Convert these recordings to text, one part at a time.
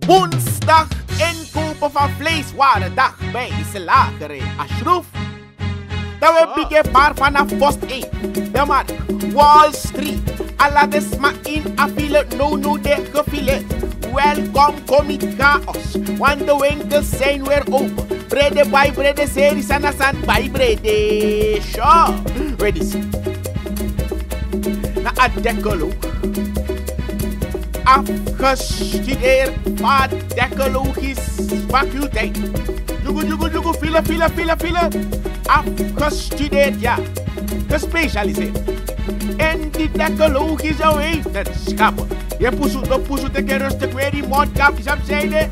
Woensdag inkopen van vleeswaren dag bij Slagerij Ashroef. Dat we biggen er maar vanaf post 1, de markt, Wall Street. Alla de smaak in afile, no no de gefilet. Welkom, kom niet chaos, want de winkels zijn weer open. Brede bij brede, series en asan bij brede. Sure, ready. Na adekolo. dekkelo. afgestudeerd paardekologisch faculteit. Joegoe, joegoe, joegoe, file, file, file, file. Afgestudeerd, ja. Gespecialiseerd. En die dekologische wetenschappen. Je poesoet, we poesoet, ik rustig weer die mondkapjes opzijde.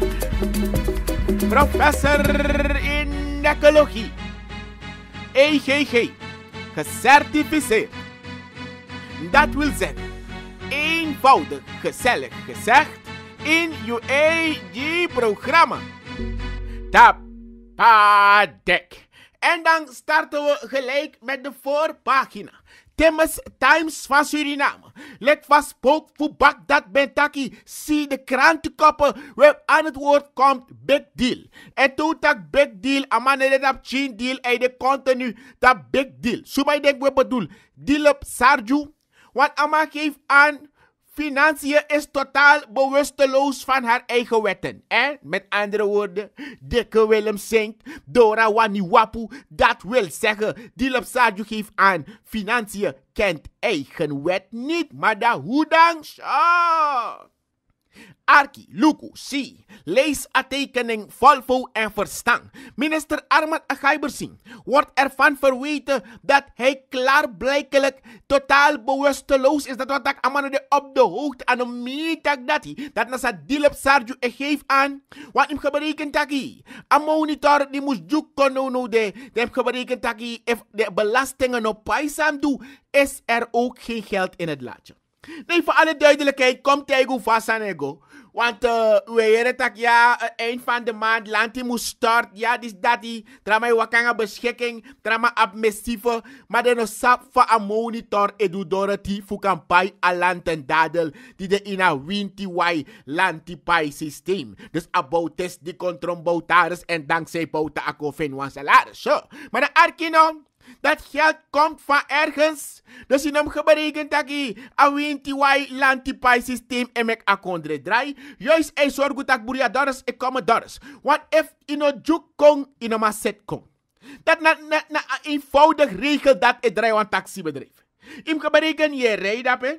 Professor in ecologie. EGG. Gecertificeerd. That will zeggen eenvoudig, gezellig gezegd in je eigen programma. Tapadek. En dan starten we gelijk met de voorpagina. Timmers Times van Suriname. Let was spook voor dat Bentaki. Zie de krantenkoppen. We aan het woord komt Big Deal. En toen dat Big Deal, amane dat chin deal, en de continu dat Big Deal. Zo so, denk we bedoel, deal op Sarju. Want ama geeft aan Financiën is totaal bewusteloos van haar eigen wetten. En met andere woorden, dikke Willem zingt Dora Wapu, Dat wil zeggen, die Sadju geeft aan, financiën kent eigen wet niet. Maar dat hoe dan? Zo. Arki, Luku, Si, lees a tekening en verstand. Minister Armand Agaibersing wordt ervan verweten dat hij klaarblijkelijk totaal bewusteloos is. Dat wat ik aan de op de hoogte aan hem meetak dat hij. Dat na zijn dilep sarju en geef aan. Wat hem gebreken dat hij. monitor die moest no konono de. die hem gebreken dat hij. de belastingen op paisam doet, is er ook geen geld in het laadje. Nee, voor alle duidelijkheid, kom aan ego. Want uh, eh, we heren dat ja, eh, eind van de maand land die moet start. Ja, dus dat die. Trama wakanga beschikking. Trama abmissieve. Maar de sap van een monitor. Edu Dorothy voor campagne aan land en dadel. Die de in winti wai land die pai systeem. Dus test die controle boutaris. En dankzij bouten akko fin wan salaris. So, Maar de arkinon. Dat geld komt van ergens. Dus je hem geberekend dat je awinti wai lantipai systeem en mek akondre draai. Juist ei zorg dat boeria dollars ik kom dollars. Want if in een juk kong in een set kong. Dat na, na, na eenvoudig regel dat het draai van taxibedrijf. Im gebereken je rijdt op hè.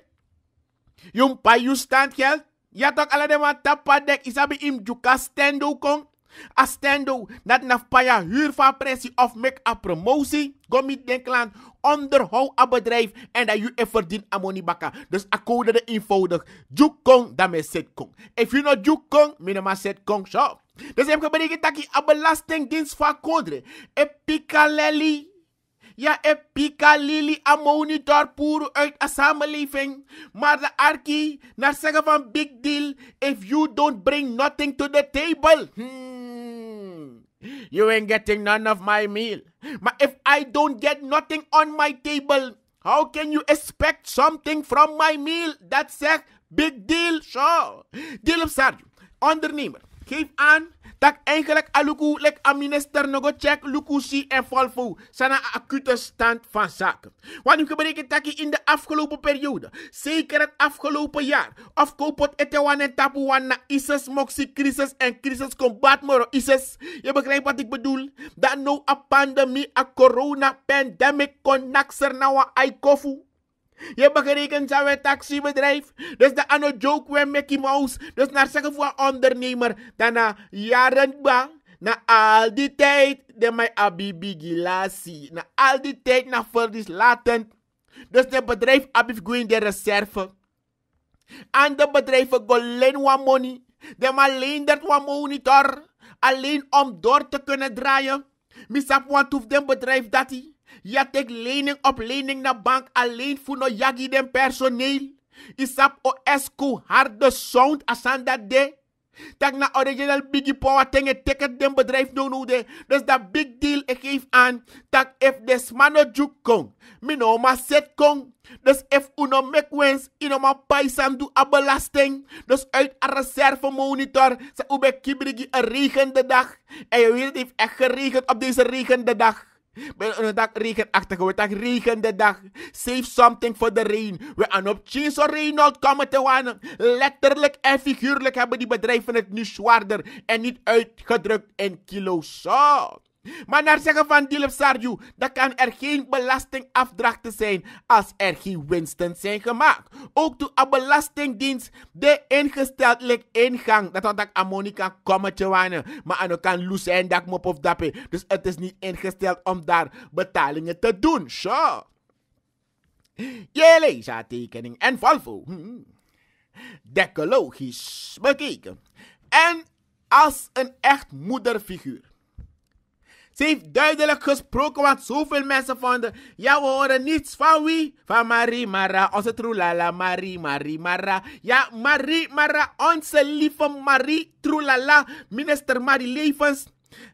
Je pay je standgeld. Ja toch alle de wat tapadek isabi im juka stendo kong. Astendo dat naf paya huur van pressie of make a promotie. denk aan onderhoud een bedrijf en dat je verdient amoni baka. Dus akkoorde de eenvoudig. Juk kong dan me zet kong. If you not juk kong, minima set kong shop. Dus heb gebreken dat je een belastingdienst van kodre. Epikaleli. Ja, e a monitor uit a samenleving. Maar de arki, naar zeggen van big deal. If you don't bring nothing to the table. Hmm. You ain't getting none of my meal. My, if I don't get nothing on my table, how can you expect something from my meal? That's a big deal, sure. Dilip Sarju, ondernemer. Geef aan dat eigenlijk aluku lek a minister nogo check lukusi en volvo sana acute stand van zaken. Want u gebruikt dat in de afgelopen periode, zeker het afgelopen jaar, of kopot etewan en tapuan na isis moxie crisis en crisis combat moro isis. Je begrijpt wat ik bedoel? Dat no a pandemie, a corona pandemic, kon nakser na nou wa aikofu. Je berekent zijn een taxibedrijf. Dus de ano joke we Mickey Mouse. Dus naar zeggen voor ondernemer. Dan jaren bang. Na al die tijd. De mij abibigilasi. Na al die tijd na verdis laten. Dus de bedrijf abif going de reserve. En de bedrijven golen wat money. De maar dat wat monitor. Alleen om door te kunnen draaien. Misap wat hoeft de bedrijf dat hij. Ja tek lening op lening na bank alleen voor no yagi den personeel. Isap o esku harde sound asanda de. Tak na original Biggie Power tegen ticket den bedrijf no no de. Dus dat big deal ik geef aan. Tak if des mano juk kong. Mino ma set kong. Dus if uno make wins. Ino ma paisan do a belasting. Dus uit a reserve monitor. Sa ube kibrigi een regende dag. En je weet het heeft echt geregend op deze regende dag. Een dag regenachtige, we dag regen de dag. Save something for the rain. We aan op Chinso Reynolds komen te wonen. Letterlijk en figuurlijk hebben die bedrijven het nu zwaarder en niet uitgedrukt in kilo zout. Maar naar zeggen van Dilip Sarju, dan kan er geen belastingafdrachten zijn als er geen winsten zijn gemaakt. Ook de belastingdienst de ingesteld ingang. Dat want ik ammonie waren, wanen, maar aan kan loes zijn dat mop of dappen. Dus het is niet ingesteld om daar betalingen te doen. Zo. Je haar tekening en Volvo. Hmm. Dekologisch bekeken. En als een echt moederfiguur ze heeft duidelijk gesproken wat zoveel mensen vonden. Ja, we horen niets van wie? Van Marie Mara, onze troelala Marie, Marie Mara. Ja, Marie Mara, onze lieve Marie troelala, minister Marie Levens.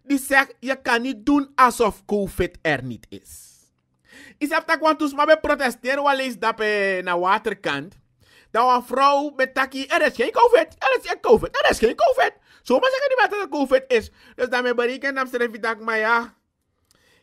Die zegt, je kan niet doen alsof COVID er niet is. Is dat kwantus maar we protesteren wel eens dat we naar waterkant. Dat een vrouw met takkie, er is geen COVID, er is geen COVID, er is geen COVID. Zo zeggen die niet wat het COVID is. Dus daarmee berekenen dan ze even maar ja.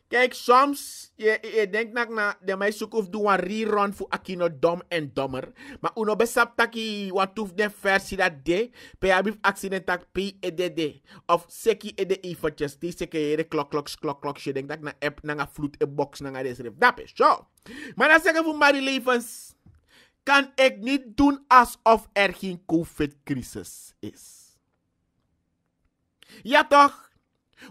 Kijk, soms, je, je denkt dat na de meisje of doen een rerun voor Akino dom en dommer. Maar uno besap dat wat doen de versie dat de, per abif accident dat de. Of seki e de eventjes, die seki je de klok, klok, klok, klok. Je denkt dat na app, na een vloed, een box, na een desref. Dat is zo. Maar dan zeggen voor Marie Levens, kan ik niet doen alsof er geen COVID-crisis is. Ja toch?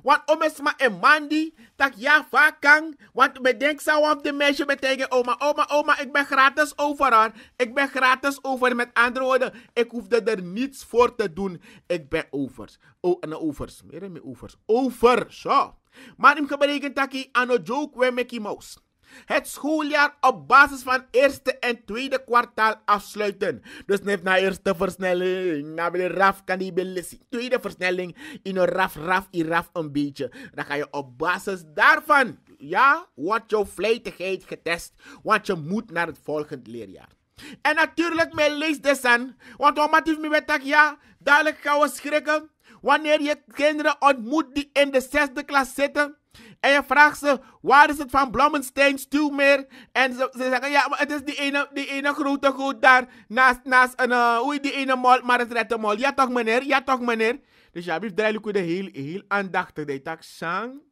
Want om is maar een man die dat ja vaak kan. Want bedenk zou op de meisje betekenen: oma, oma, oma, ik ben gratis over haar. Ik ben gratis over. Met andere woorden, ik hoefde er niets voor te doen. Ik ben overs. Oh, en overs. Meer en meer overs. Over, zo. Maar ik gebreken dat je aan een joke we Mickey Mouse het schooljaar op basis van eerste en tweede kwartaal afsluiten. Dus neem na eerste versnelling, na de raf kan die belissen. Tweede versnelling, in een raf, raf, in raf een beetje. Dan ga je op basis daarvan, ja, wordt jouw vlijtigheid getest. Want je moet naar het volgende leerjaar. En natuurlijk, mijn lees desan, want om het me met ja, dadelijk gaan we schrikken. Wanneer je kinderen ontmoet die in de zesde klas zitten en je vraagt ze, waar is het van toe, meer En ze, ze, zeggen, ja, maar het is die ene, die ene grote goed daar naast, naast een, eh, hoe die ene mol, maar het redt mol. Ja toch meneer, ja toch meneer. Dus ja, blijft duidelijk de heel, heel aandachtig. Dat ik sang.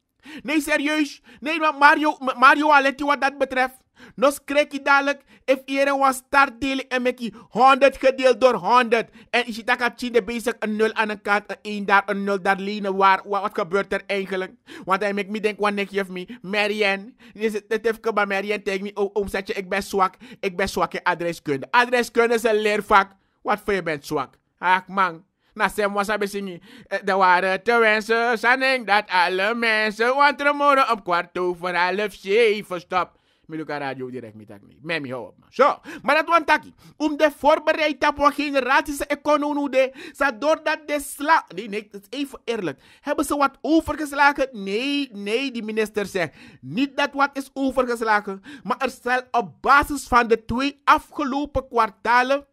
Nee, serieus. Nee, maar Mario, Mario Aletti wat dat betreft. Nos krijg je dadelijk, if iedereen was start delen en met 100 gedeeld door 100. En is je de bezig een 0 aan een kaart, een 1 daar, een 0 daar lenen. Waar, wat, gebeurt er eigenlijk? Want hij maakt me denk wat je van me? Marianne. Dit het heeft bij Marianne tegen me, oh, omzetje, oh, ik ben zwak. Ik ben zwak in adreskunde. Adreskunde is een leervak. Wat voor je bent zwak? Ach man. Nassem was aan bezingen. Er waren te wensen, Zanning dat alle mensen. Want er morgen op kwart over half zeven stop. Miluka radio direct met niet. Memi hou op man. Zo. Maar dat want taki. Om um, de voorbereid te een generatische economie de. Sa doordat de sla. Nee, nee, dat is even eerlijk. Hebben ze wat overgeslagen? Nee, nee, die minister zegt. Niet dat wat is overgeslagen. Maar er zal op basis van de twee afgelopen kwartalen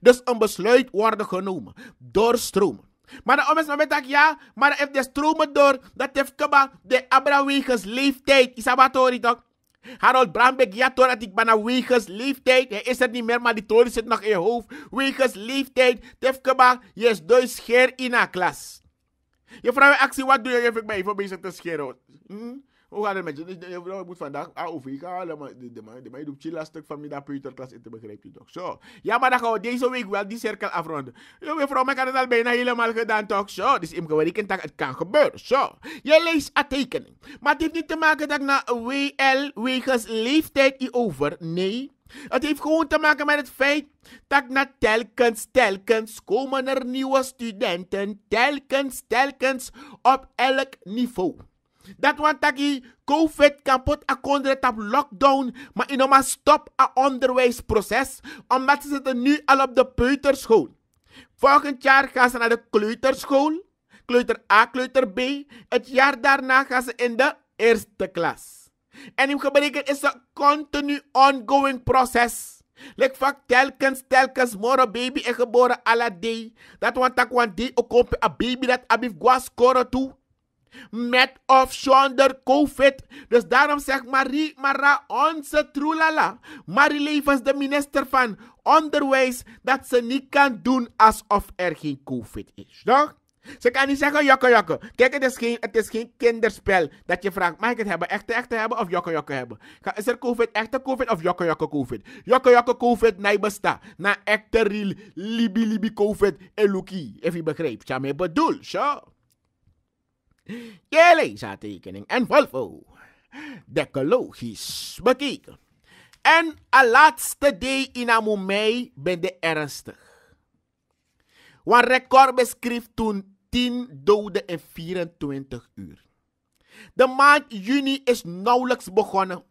dus een besluit worden genomen. Doorstromen. Maar de is met dat ja, maar heeft de stromen door, dat heeft kaba de abrawegens leeftijd. Isabatori toch? Harold Brambeck, ja toch, dat ik bijna wegens leeftijd. Hij is het niet meer, maar die toren zit nog in je hoofd. Wegens leeftijd, tefkeba, je is dus scher in de klas. Je vraagt actie, wat doe je? Je vindt mij even bezig te scheren. Hoe gaat het met je? Dus de eh, vrouw moet vandaag AOV gaan halen, maar de, de, de man doet chilla stuk van middag peuterklas eten, begrijpt toch? Zo. Ja, maar dan gaan we deze week wel die cirkel afronden. Jongen, vrouw, maar ik had het al bijna helemaal gedaan, toch? Zo. Dus ik berekent dat het kan gebeuren. Zo. Je leest een tekening. Maar het heeft niet te maken dat ik naar WL wegens leeftijd die over. Nee. Het heeft gewoon te maken met het feit dat na telkens, telkens komen er nieuwe studenten, telkens, telkens op elk niveau. Dat want taki COVID kapot a op lockdown. Maar in oma stop a onderwijsproces. Omdat ze zitten nu al op de peuterschool. Volgend jaar gaan ze naar de kleuterschool. Kleuter A, kleuter B. Het jaar daarna gaan ze in de eerste klas. En in gebreken is een continu ongoing proces. Lek vak telkens, telkens, moro baby is geboren ala day. Dat want tak want day ook op een baby dat abif gwas koro toe. Met of zonder COVID. Dus daarom zegt Marie Mara, onze troelala. Marie Levens, de minister van Onderwijs, dat ze niet kan doen alsof er geen COVID is. Toch? Ze kan niet zeggen jokke jokke. Kijk, het is, geen, het is geen kinderspel dat je vraagt, mag ik het hebben? Echte echte hebben of jokke jokke hebben? Is er COVID, echte COVID of jokke jokke COVID? Jokke jokke COVID, nee besta. Na echte real, libi libi COVID, eluki. If je begrepen? tja ik bedoel, zo. So. Je lasertekening en Volvo. Decologisch bekeken. En een laatste day in Amomei ben de ernstig. Want record beschreef toen 10 doden in 24 uur. De maand juni is nauwelijks begonnen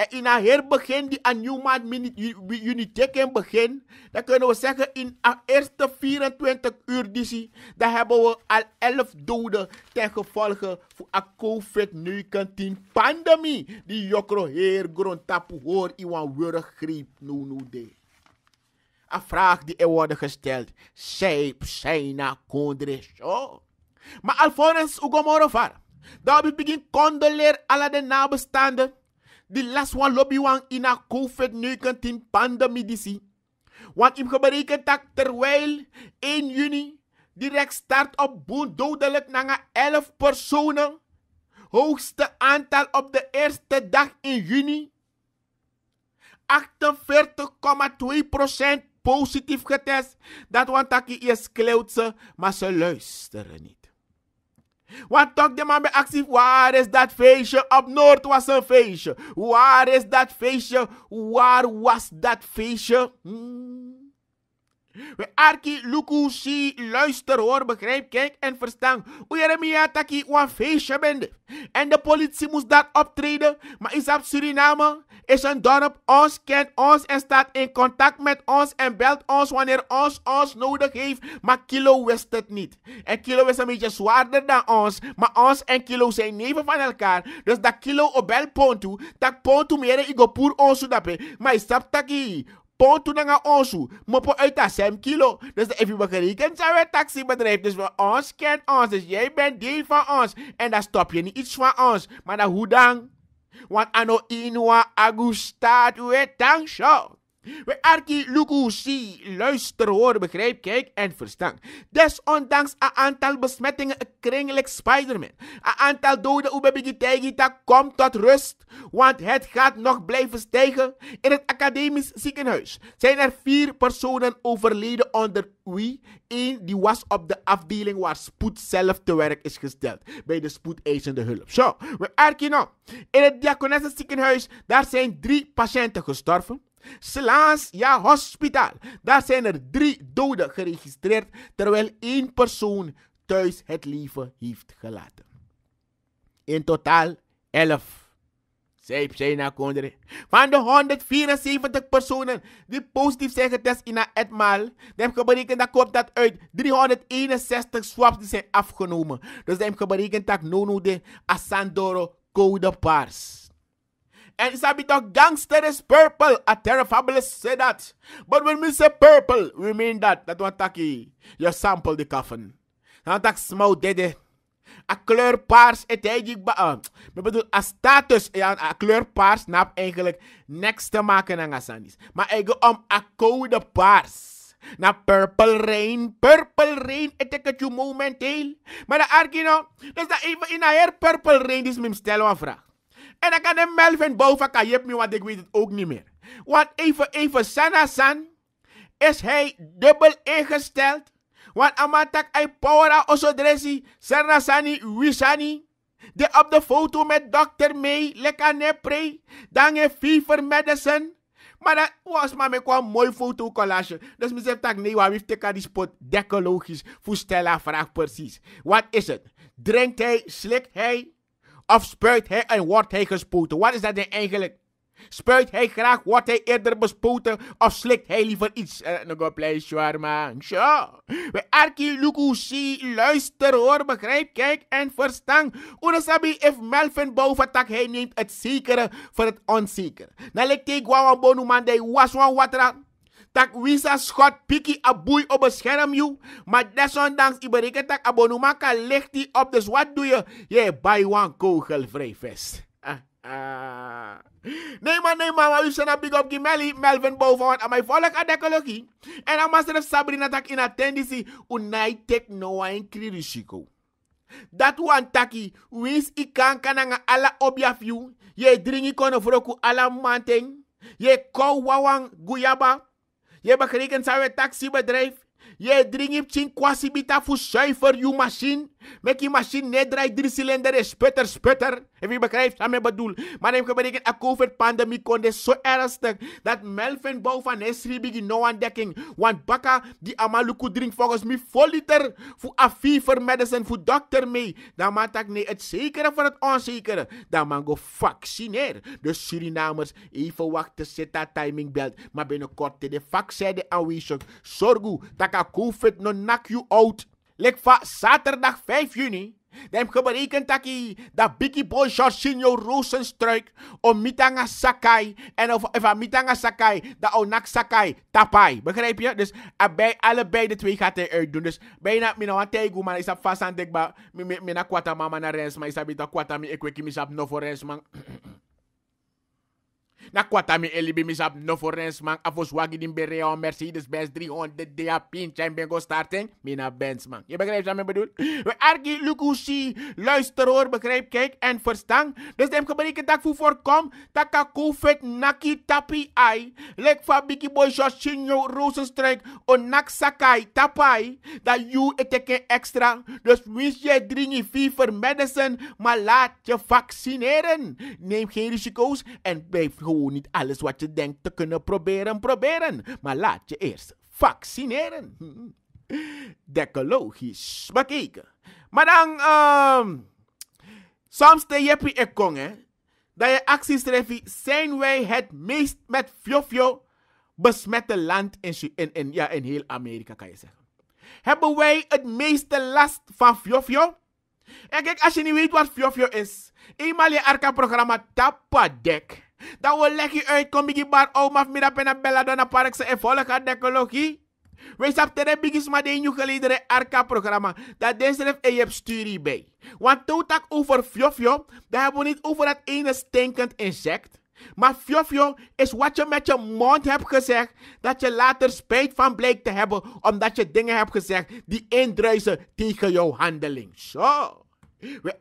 en in haar begin, die aan New Minute Uniteken begin, dan kunnen we zeggen in de eerste 24 uur die dan hebben we al 11 doden ten gevolge van de COVID-19 pandemie. Die jokro heer grondtapu hoor iwan wurig griep nu nu de. Een vraag die er wordt gesteld. Zij zijn na kondresho. Maar alvorens ugomoro var. Dan begin condoleer alle de nabestaanden The last one lobby in a COVID-19 pandemie disi. Want im geberekend dat terwijl 1 juni direct start op boon dodelijk na 11 personen. Hoogste aantal op de eerste dag in juni. 48,2% positief getest. Dat want dat je eerst maar ze luisteren niet. Wat toch de man be actief, waar is dat feestje? Op Noord was een feestje. Waar is dat feestje? Waar was dat feestje? Hmm. We arki luku si luister hoor, begrijp, kijk en verstaan. Jeremia taki wan feestje bende. En de politie moest dat optreden. Maar is op Suriname, is een dorp, ons kent ons en staat in contact met ons en belt ons wanneer ons ons nodig heeft. Maar Kilo wist het niet. En Kilo is een beetje zwaarder dan ons. Maar ons en Kilo zijn neven van elkaar. Dus dat Kilo op bel pontu, tak pontu meer igopoer ons dape. Maar is dat taki. Pound toe naar ons toe. Moppo uit dat kilo. Dus even berekend zijn we taxibedrijf. Dus we ons kent ons. Dus jij bent deel van ons. En dan stop je niet iets van ons. Maar dan hoe dan? Want ano inwa agusta we tang show. We arki luku si, luister, hoor, begrijp, kijk en verstaan. Desondanks een aantal besmettingen kringelijk Spiderman. Een aantal doden ubebigitagita komt tot rust, want het gaat nog blijven stijgen. In het academisch ziekenhuis zijn er vier personen overleden onder wie één die was op de afdeling waar spoed zelf te werk is gesteld, bij de spoedeisende hulp. Zo, we arki nog. In het diakonesse ziekenhuis, daar zijn drie patiënten gestorven. Slaansja Hospital. Daar zijn er drie doden geregistreerd, terwijl één persoon thuis het leven heeft gelaten. In totaal 11. Van de 174 personen die positief zijn getest in etmaal, dan berekend dat komt dat uit 361 swaps die zijn afgenomen. Dus dan berekend dat Nono de Asandoro code paars. And it's a bit gangster is purple. A fabulous say that. But when we say purple, we mean that. Dat one taki. Je sample de koffie. Dan tak small dede. A kleur paars et eh, eigenlijk ba. We ah, bedoel, a status. Ja, eh, a kleur paars nap eigenlijk niks te maken aan asanis. Maar eigenlijk om a code paars. Na Purple Rain. Purple Rain het eh, momenteel. Maar de argino, dus dat even in haar Purple Rain is dus mijn stel een vraag. En dan kan de Melvin boven kan je me, want ik weet het ook niet meer. Want even, even, Sana San is hij dubbel ingesteld. Want Amatak ai Paura Osodresi, Sana Sani, Wisani. De op de foto met dokter mee, lekker nepre, dan een fever medicine. Maar dat was maar met een mooi fotocollage. Dus me zegt nee, waar heeft ik die spot decologisch? Voor Stella vraag precies. Wat is het? Drinkt hij, slikt hij? Of spuit hij en wordt hij gespoten? Wat is dat dan eigenlijk? Spuit hij graag, wordt hij eerder bespoten of slikt hij liever iets? Eh, nog een plezier, shawarma. Tja. We arki lukusi, luister, hoor, begrijp, kijk en verstaan. Unasabi if Melvin tak hij neemt het zekere voor het onzekere. Nalek te gwawa bonu man, was wan watra tak wisa schot piki aboei op scherm you. Maar desondanks, ik tak abonumaka ligt die op. Dus wat doe je? Je bij one kogel vrij Ah, ah. Nee man, nee man, we zijn big up Gimeli, Melvin boven, want aan mij volk aan En aan of Sabrina tak in attendisi unai tek no een kririsiko. Dat wan taki, wins kan kananga ala objafiu, je dringi kono vroku ala manteng, je kou wawang guyaba, y begrepen zijn sabe taxi Je drinkt je chin kwasi bita fu zuiver je machine. Met je machine nedraai drie cilinder is sputter sputter. je wie begrijpt wat ik bedoel. Maar neem berekend de covid pandemie kon zo ernstig. Dat Melvin bouw van Esri begin no ontdekking. Want bakka die amaluku drinkt volgens mij vol liter. Voor a fever medicine voor dokter mee. Dan maakt ik nee het zekere voor het onzekere. Dan man go vaccineer. De Surinamers even wachten zit dat timing belt. Maar binnenkort de vaccin de aanwezig. Zorgu, taka COVID no nak you out. Lek va zaterdag 5 juni. Dem geberekend dat dat biki Boy Jorginho Rosenstruik om Mitanga Sakai en of, of eh, Mitanga Sakai, dat Onak Sakai tapai. Begrijp je? Dus eh, bij allebei de twee gaat hij doen Dus bijna mina nou wat tegu man is vast aan dekba. Mina kwata mama na rens, maar is op kwata mi ekweki mi sap no voor rens man. Na kwata mi elibi no forens man afos wagi din bere on Mercedes Benz 300 deapin champion en bengo starting Mina Benz man. Je begrijpt wat ik bedoel? We argi lukusi luister hoor begrijp kijk en verstaan. Dus dem gebreken tak voor voorkom taka kofet naki tapi ai. Lek fa biki boy Jorginho Rosenstrijk nak sakai tapai. Da you eteke extra. Dus wist je dringi fever medicine maar laat je vaccineren. Neem geen risico's en blijf niet alles wat je denkt te kunnen proberen, proberen. Maar laat je eerst vaccineren. Dekologisch bekeken. Maar dan, ehm, soms te je ik kon, hè. Dat je acties treffen zijn wij het meest met fiofio besmette land in, in, ja, in heel Amerika, kan je zeggen. Hebben wij het meeste last van fiofio? En kijk, als je niet weet wat fiofio is, eenmaal je arka-programma tapadek. Dan wil leg je uit, kom ik je bar om af middag en bella dona parkse en volgen decologie. Wij zijn de bigis maar de nieuw geledere arka programma. Dat deze heeft en je hebt studie bij. Want toen ik over fjofjo, daar hebben we niet over dat ene stinkend insect. Maar fjofjo is wat je met je mond hebt gezegd, dat je later spijt van bleek te hebben, omdat je dingen hebt gezegd die indruisen tegen jouw handeling. Zo. We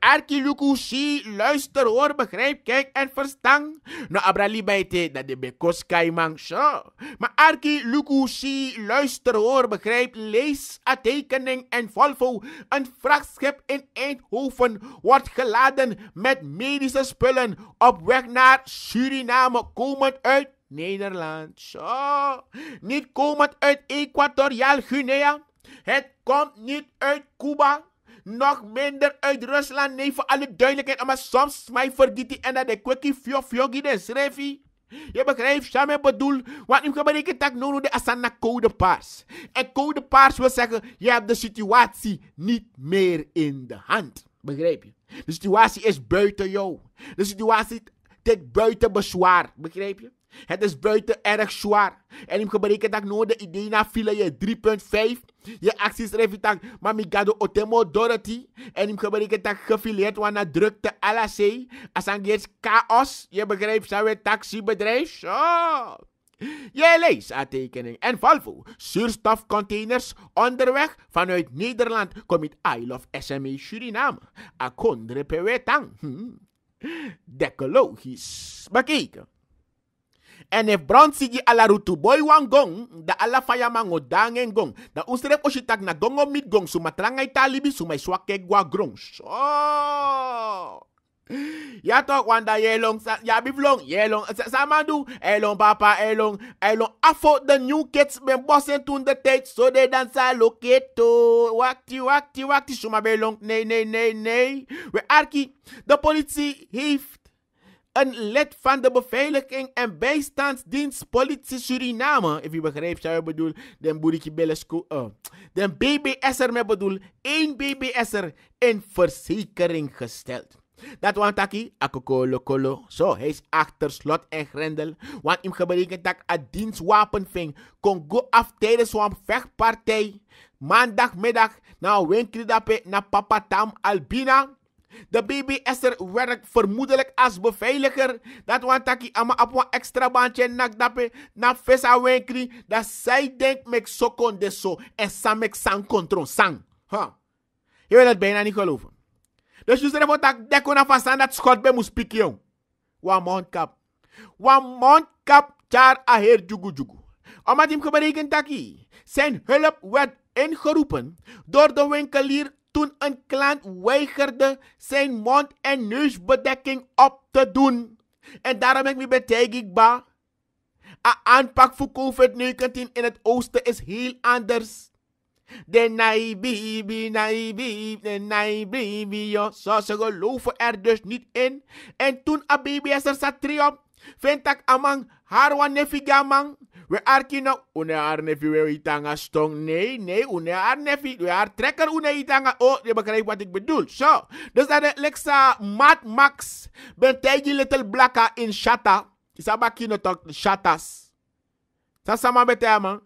lukushi, luister, hoor, begrijp, kijk en verstang. No abra libaite eh, dat de bekos kaimang sho. Maar lukushi, luister, hoor, begrijp, lees a tekening en volvo. Een vrachtschip in Eindhoven wordt geladen met medische spullen op weg naar Suriname, komend uit Nederland. Zo. Niet komend uit Equatoriaal Guinea. Het komt niet uit Cuba nog minder uit Rusland. Nee, voor alle duidelijkheid. Maar soms mij vergiet die en dat de kwekkie fio in de schreef je begrijpt, Shame bedoel, want ik berekent dat nu de Asana code paars. En code paars wil zeggen, je hebt de situatie niet meer in de hand. Begrijp je? De situatie is buiten jou. De situatie is buiten bezwaar. Begrijp je? Het is buiten erg zwaar. En ik bereken dat de idee na file je 3.5. Je acties revitan. Maar ik ga door. Otemo Dorothy. En ik bereken dat gefileerd wordt naar drukte LAC. Als aan chaos. Je begrijpt, zijn we taxibedrijf. Oh. Je leest aantekening en volvo, Zuurstofcontainers onderweg vanuit Nederland. Kom ik Isle of SME Suriname. Akondre pewetang. Hm. Decologisch bekeken. En if bron sigi ala rutu boy wan gong, da ala faya mango dangen gong. Da usrep oshitak na gongo mid gong, suma trangai talibi, suma swake gwa grong. Oh! Ya tok wanda yelong, ya bivlong, yelong, samandu, elong papa, elong, Elon Afo the new kids ben bossen toen de tijd, so they dansa loketo. Wakti, wakti, wakti, suma belong, nee, nee, nee, nee. We arki, the politie heeft een lid van de Beveiliging en Bijstandsdienst Politie Suriname. je begrijpt, zou je bedoel, den Boerikje Bellesco, uh, eh, den BBS'er, met bedoel, één BBS'er in verzekering gesteld. Dat want taki, akokolo kolo. Zo, hij is achter slot en grendel. Want hem geberekend dat een dienstwapen ving. Kon go af tijdens een vechtpartij. Maandagmiddag, nou winkel naar na papa tam Albina. De er werkt vermoedelijk als beveiliger. Dat want taki ama op een extra baantje nak dappe na vesa wenkri. Dat zij denkt mek sokon de so en sam mek sang kontron sang. Huh. Je wil het bijna niet geloven. Dus je zegt dat ik deko na van dat schot bij moet spieken jong. Wan mondkap. Wan mondkap char a her jugu jugu. Omdat hem geberekend taki. Zijn hulp werd ingeroepen door de winkelier toen een klant weigerde zijn mond- en neusbedekking op te doen. En daarom heb ik betekend, ba. Een aanpak voor COVID-19 in het oosten is heel anders. De naibibi, naibibi, de naibibi, yo. Zo, ze geloven er dus niet in. En toen een er zat triomf, vindt ik amang harwa nefigamang. We are kino, une ar nefi we itanga stong. Nee, nee, une ar nefi, we are trekker une itanga. Oh, je begrijpt wat ik bedoel. Zo, so, dus dat Lexa Mad Max. Ben tijdje little blakka in shata. Isaba kino talk shatas. Sasama bete man.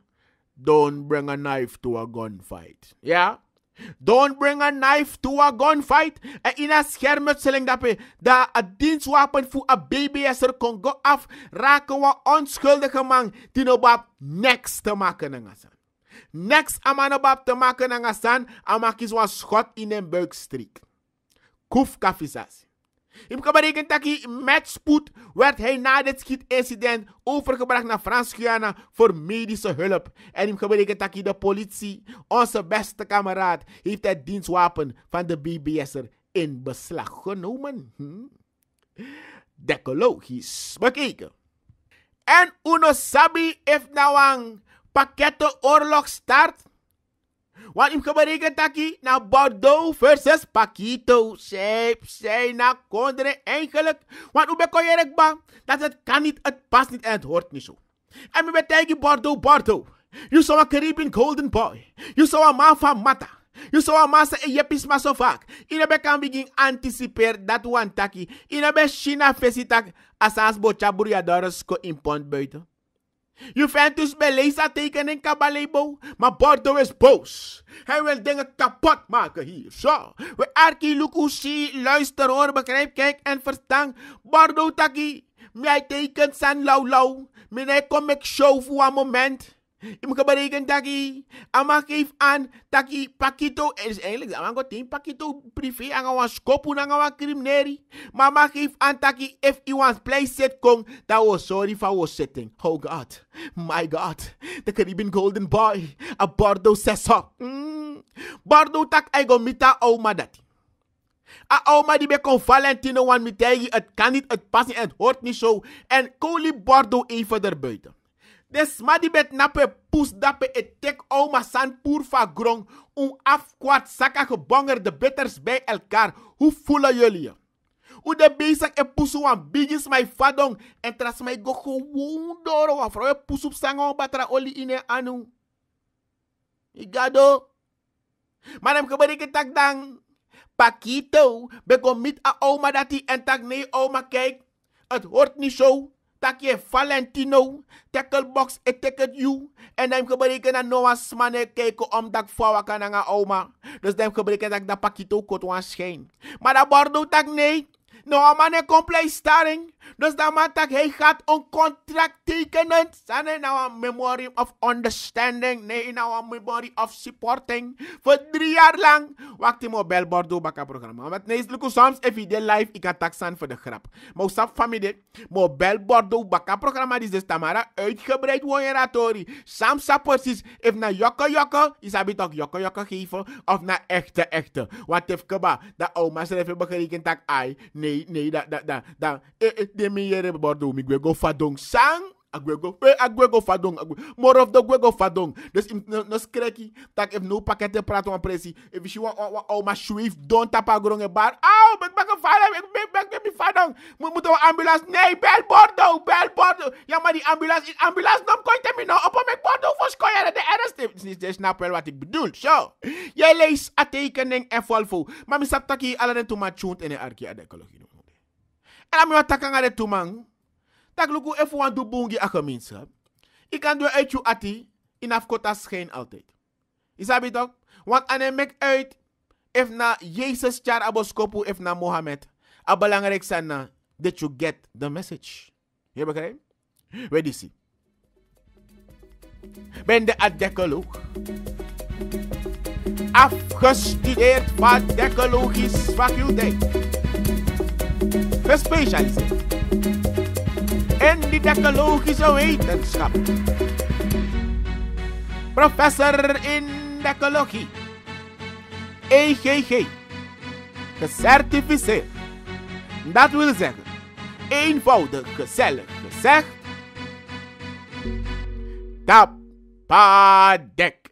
Don't bring a knife to a gunfight. Yeah? Don't bring a knife to a gunfight. En eh, in een schermutseling dat we een dienstwapen voor een baby is er Congo af, raken we onschuldige man die nog next te maken Niks aan nou te maken aan gaan aan maak schot in een buikstreek. Kuf kafisas. In Kabarekentaki, met spoed werd hij na dit schietincident overgebracht naar Frans-Guyana voor medische hulp. En in Kabarekentaki, de politie, onze beste kameraad, heeft het dienstwapen van de BBS'er in beslag genomen. Hm? Decologisch bekeken. En Uno Sabi heeft nou een pakkette oorlog start. Wan heb gebereken taki na Bordeaux versus Paquito. Zij, zij na kondre eigenlijk. Want hoe ben je ba? Dat het kan niet, het past niet en het hoort niet zo. En we betekenen Bordeaux, Bordeaux. You saw a Caribbean golden boy. You saw a man van Mata. You saw a massa e yepis zo vaak. Inabe kan begin anticiper dat one taki. Inabe China fesitak asans bo chaburi ko in pond buiten. Juventus Beleza tekenen Kabalebo, maar Bordeaux is boos. Hij wil dingen kapot maken hier. Zo, we Arki Lukushi, luister hoor, begrijp, kijk en verstaan. Bordeaux taki, mij tekent zijn lauw lauw. Meneer kom ik show voor een moment. Ibu kabarikan taki. Ama geeft aan taki pakito. Eh, is eigenlijk ama go pakito privé. Anga wan skopu na wan krimneri. Mama geef aan taki if i blij zit, set kong. was wo sorry for was setting. Oh God. My God. The Caribbean golden boy. A Bordeaux sessa. Mm. Bardo tak I go mita au madati. A oma die bekom Valentino wan mitegi. Het kan niet, het past niet, het hoort niet zo. En Coli Bordeaux even erbuiten. Des madibet nape pus dape et tek oma san fa grong. Un afkwad saka de bitters bij elkaar. Hoe voelen jullie je? de bezig e poesu wan bigis fadong vadong. En tras mij go gewoon door. Wa vrouw sango batra oli ine anu. Igado. Maar hem gebreken tak dan. Pakito. Begon a oma dat hij en tak nee oma kijk. Het hoort niet zo. Takje Valentino, tackle box e ticket you. En dan gebreken dat Noah's mannen kijken om dat vrouw kan aan oma. Dus dan gebreken dat dat pakje ook was schijn. Maar dat bordo tak nee. Noah mannen compleet staring. Dus dat maakt dat hij gaat een contract tekenen. Zijn in our memory of understanding. Nee, in our memory of supporting. Voor drie jaar lang. Wacht in bel Bordeaux baka programma. Want nee, soms if de live, ik ga taxan voor de grap. Maar sap familie, mijn bel Bordeaux baka programma is de dus Tamara uitgebreid worden ratori. Soms precies, if na jokke jokke, is heb ook jokke jokke geven. Of na echte echte. Wat heeft kaba? Dat oma schrijft begrekend dat ai. Nee, nee, dat, dat, dat, dat. Eh, eh, de yere bordo mi gwego fadong sang agwego we agwego fadong agwe more of the gwego fadong dus im no, no skreki tak if no pakete praat on presi if she want oh, o ma shuif don tapa gronge bar oh but back a ik ben back ben mi fadong mo ambulance nee bel bordo bel bordo ja maar die ambulance is ambulance nam kon te mi no op met bordo voor de ernstig is dis dus snap wel wat ik bedoel zo jij leest a tekening en volvo maar taki saptaki allen to ma chunt en arki de kologino. Ala mi watakan ale tumang. Tak luku efu wan du bungi ageminsa. Ik kan door uit ati in afkota schijn altijd. Isabi toch? Want ane mek uit if na char aboskopu if na Mohammed. A belangrijk that you get the message. Je begrijpt? Weet je Ben de adekoloog. Afgestudeerd van dekologisch faculteit. gespecialiseerd. In didactologische wetenschap. Professor in hey EGG. Gecertificeerd. Dat wil zeggen, eenvoudig gezellig gezegd. Tapadek.